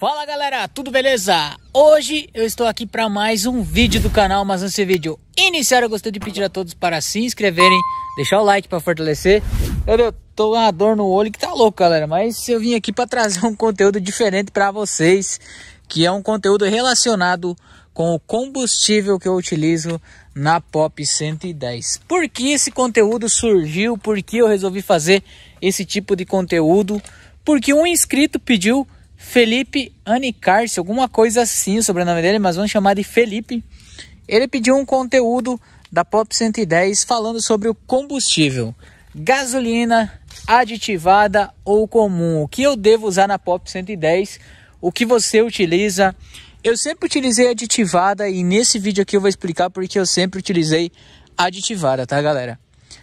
Fala galera, tudo beleza? Hoje eu estou aqui para mais um vídeo do canal, mas antes desse vídeo iniciar eu gostaria de pedir a todos para se inscreverem, deixar o like para fortalecer. Eu tô com uma dor no olho que tá louco galera, mas eu vim aqui para trazer um conteúdo diferente para vocês, que é um conteúdo relacionado com o combustível que eu utilizo na Pop 110. Por que esse conteúdo surgiu? Por que eu resolvi fazer esse tipo de conteúdo? Porque um inscrito pediu Felipe Anicarce, alguma coisa assim o sobrenome dele, mas vamos chamar de Felipe. Ele pediu um conteúdo da Pop 110 falando sobre o combustível, gasolina aditivada ou comum. O que eu devo usar na Pop 110? O que você utiliza? Eu sempre utilizei aditivada e nesse vídeo aqui eu vou explicar porque eu sempre utilizei aditivada, tá galera?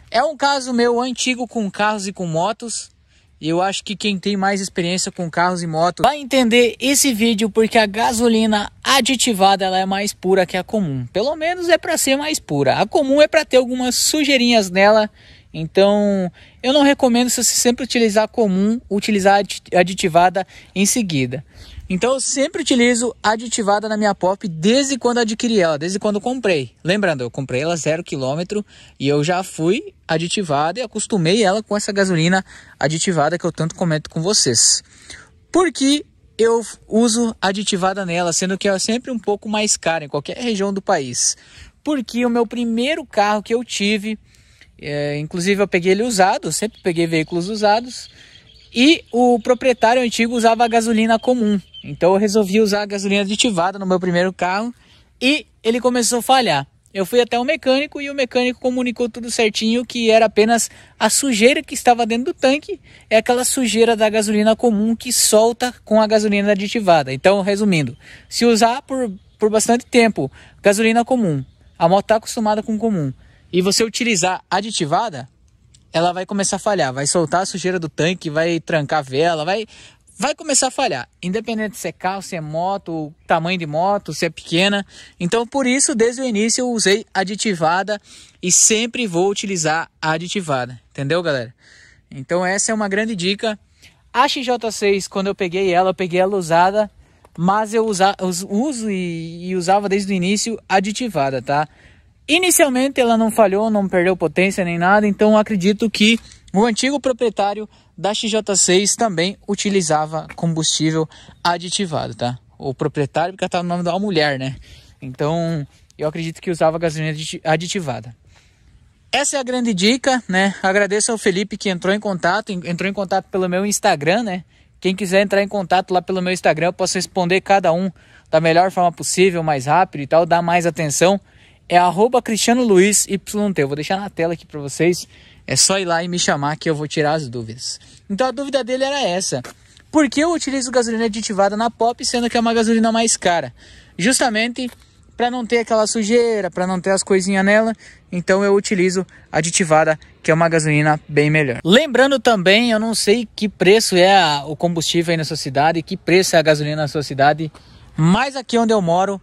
É um caso meu antigo com carros e com motos eu acho que quem tem mais experiência com carros e motos vai entender esse vídeo porque a gasolina aditivada ela é mais pura que a comum. Pelo menos é para ser mais pura. A comum é para ter algumas sujeirinhas nela. Então, eu não recomendo se você sempre utilizar comum, utilizar aditivada em seguida. Então eu sempre utilizo aditivada na minha pop desde quando adquiri ela, desde quando comprei. Lembrando, eu comprei ela zero quilômetro e eu já fui aditivada e acostumei ela com essa gasolina aditivada que eu tanto comento com vocês. Porque eu uso aditivada nela, sendo que ela é sempre um pouco mais cara em qualquer região do país. Porque o meu primeiro carro que eu tive, é, inclusive eu peguei ele usado, sempre peguei veículos usados e o proprietário antigo usava gasolina comum. Então eu resolvi usar a gasolina aditivada no meu primeiro carro e ele começou a falhar. Eu fui até o mecânico e o mecânico comunicou tudo certinho que era apenas a sujeira que estava dentro do tanque, é aquela sujeira da gasolina comum que solta com a gasolina aditivada. Então, resumindo, se usar por, por bastante tempo gasolina comum, a moto está acostumada com comum, e você utilizar aditivada, ela vai começar a falhar, vai soltar a sujeira do tanque, vai trancar a vela, vai vai começar a falhar, independente se é carro, se é moto, tamanho de moto, se é pequena. Então, por isso, desde o início eu usei aditivada e sempre vou utilizar a aditivada, entendeu, galera? Então, essa é uma grande dica. A XJ6, quando eu peguei ela, eu peguei ela usada, mas eu usa, uso e, e usava desde o início aditivada, tá? Inicialmente ela não falhou, não perdeu potência nem nada, então acredito que o antigo proprietário da XJ6 também utilizava combustível aditivado, tá? O proprietário, porque estava tá no nome da mulher, né? Então eu acredito que usava gasolina aditivada. Essa é a grande dica, né? Agradeço ao Felipe que entrou em contato, entrou em contato pelo meu Instagram, né? Quem quiser entrar em contato lá pelo meu Instagram, eu posso responder cada um da melhor forma possível, mais rápido e tal, dar mais atenção é arroba Cristiano Luiz YT. Eu vou deixar na tela aqui para vocês. É só ir lá e me chamar que eu vou tirar as dúvidas. Então a dúvida dele era essa. Por que eu utilizo gasolina aditivada na Pop, sendo que é uma gasolina mais cara? Justamente para não ter aquela sujeira, para não ter as coisinhas nela. Então eu utilizo aditivada, que é uma gasolina bem melhor. Lembrando também, eu não sei que preço é o combustível aí na sua cidade, que preço é a gasolina na sua cidade, mas aqui onde eu moro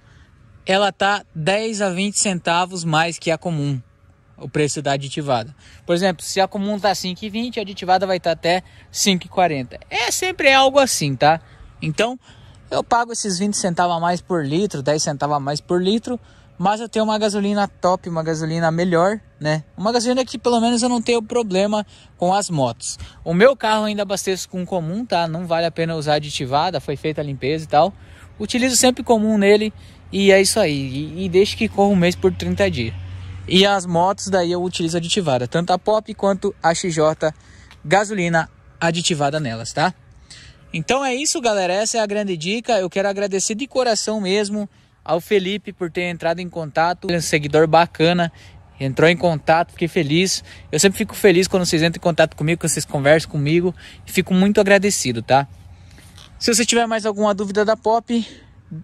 ela tá 10 a 20 centavos mais que a comum, o preço da aditivada. Por exemplo, se a comum tá 5,20, a aditivada vai estar tá até 5,40. É sempre algo assim, tá? Então, eu pago esses 20 centavos a mais por litro, 10 centavos a mais por litro, mas eu tenho uma gasolina top, uma gasolina melhor, né? Uma gasolina que pelo menos eu não tenho problema com as motos. O meu carro ainda abasteço com comum, tá? Não vale a pena usar aditivada, foi feita a limpeza e tal. Utilizo sempre comum nele e é isso aí. E, e deixe que corra um mês por 30 dias. E as motos daí eu utilizo aditivada, tanto a Pop quanto a XJ gasolina aditivada nelas, tá? Então é isso, galera. Essa é a grande dica. Eu quero agradecer de coração mesmo ao Felipe por ter entrado em contato. Um seguidor bacana. Entrou em contato, fiquei feliz. Eu sempre fico feliz quando vocês entram em contato comigo, quando vocês conversam comigo. Fico muito agradecido, tá? Se você tiver mais alguma dúvida da Pop,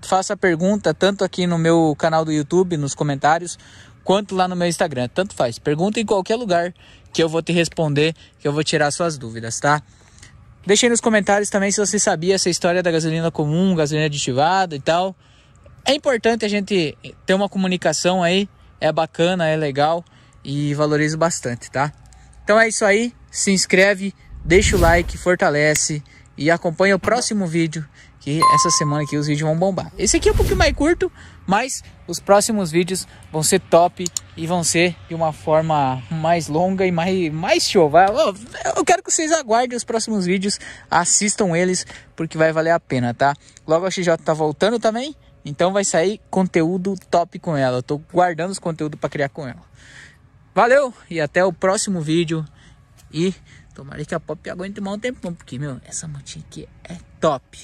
Faça a pergunta tanto aqui no meu canal do YouTube, nos comentários, quanto lá no meu Instagram. Tanto faz. Pergunta em qualquer lugar que eu vou te responder, que eu vou tirar suas dúvidas, tá? Deixe aí nos comentários também se você sabia essa história da gasolina comum, gasolina aditivada e tal. É importante a gente ter uma comunicação aí, é bacana, é legal e valorizo bastante, tá? Então é isso aí, se inscreve, deixa o like, fortalece e acompanha o próximo vídeo, que essa semana aqui os vídeos vão bombar. Esse aqui é um pouquinho mais curto, mas os próximos vídeos vão ser top e vão ser de uma forma mais longa e mais, mais show. Eu quero que vocês aguardem os próximos vídeos, assistam eles, porque vai valer a pena, tá? Logo a XJ tá voltando também, então vai sair conteúdo top com ela. Eu tô guardando os conteúdos para criar com ela. Valeu e até o próximo vídeo e Tomara que a Pop aguente mal um tempão, porque, meu, essa motinha aqui é top.